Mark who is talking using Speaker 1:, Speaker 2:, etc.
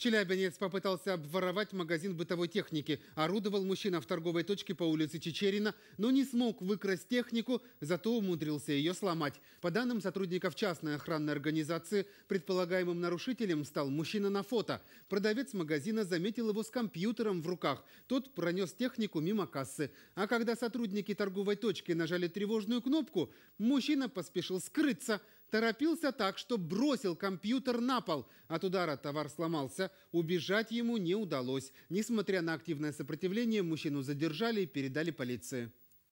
Speaker 1: Челябинец попытался обворовать магазин бытовой техники. Орудовал мужчина в торговой точке по улице Чечерина, но не смог выкрасть технику, зато умудрился ее сломать. По данным сотрудников частной охранной организации, предполагаемым нарушителем стал мужчина на фото. Продавец магазина заметил его с компьютером в руках. Тот пронес технику мимо кассы. А когда сотрудники торговой точки нажали тревожную кнопку, мужчина поспешил скрыться – торопился так, что бросил компьютер на пол. От удара товар сломался. Убежать ему не удалось. Несмотря на активное сопротивление, мужчину задержали и передали полиции.